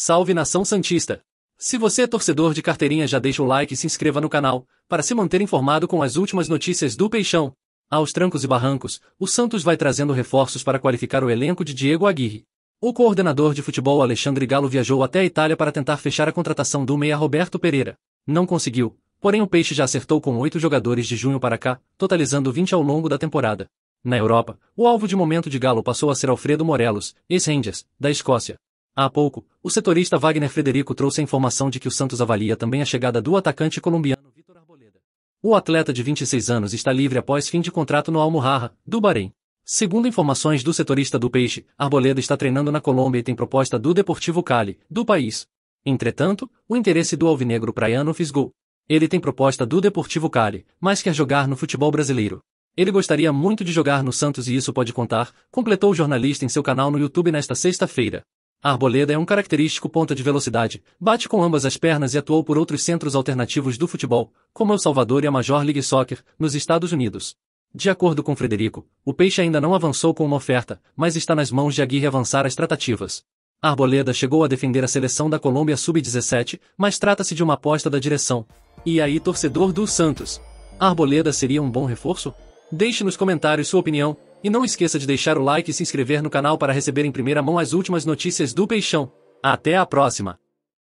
Salve nação santista! Se você é torcedor de carteirinha já deixa o like e se inscreva no canal, para se manter informado com as últimas notícias do Peixão. Aos trancos e barrancos, o Santos vai trazendo reforços para qualificar o elenco de Diego Aguirre. O coordenador de futebol Alexandre Galo viajou até a Itália para tentar fechar a contratação do meia Roberto Pereira. Não conseguiu, porém o Peixe já acertou com oito jogadores de junho para cá, totalizando 20 ao longo da temporada. Na Europa, o alvo de momento de Galo passou a ser Alfredo Morelos, ex-Rangers, da Escócia. Há pouco, o setorista Wagner Frederico trouxe a informação de que o Santos avalia também a chegada do atacante colombiano Vitor Arboleda. O atleta de 26 anos está livre após fim de contrato no Almurrarra, do Bahrein. Segundo informações do setorista do Peixe, Arboleda está treinando na Colômbia e tem proposta do Deportivo Cali, do país. Entretanto, o interesse do alvinegro praiano fisgou. Ele tem proposta do Deportivo Cali, mas quer jogar no futebol brasileiro. Ele gostaria muito de jogar no Santos e isso pode contar, completou o jornalista em seu canal no YouTube nesta sexta-feira. Arboleda é um característico ponta de velocidade, bate com ambas as pernas e atuou por outros centros alternativos do futebol, como El Salvador e a Major League Soccer, nos Estados Unidos. De acordo com Frederico, o peixe ainda não avançou com uma oferta, mas está nas mãos de Aguirre avançar as tratativas. Arboleda chegou a defender a seleção da Colômbia Sub-17, mas trata-se de uma aposta da direção. E aí, torcedor do Santos? Arboleda seria um bom reforço? Deixe nos comentários sua opinião, e não esqueça de deixar o like e se inscrever no canal para receber em primeira mão as últimas notícias do Peixão. Até a próxima!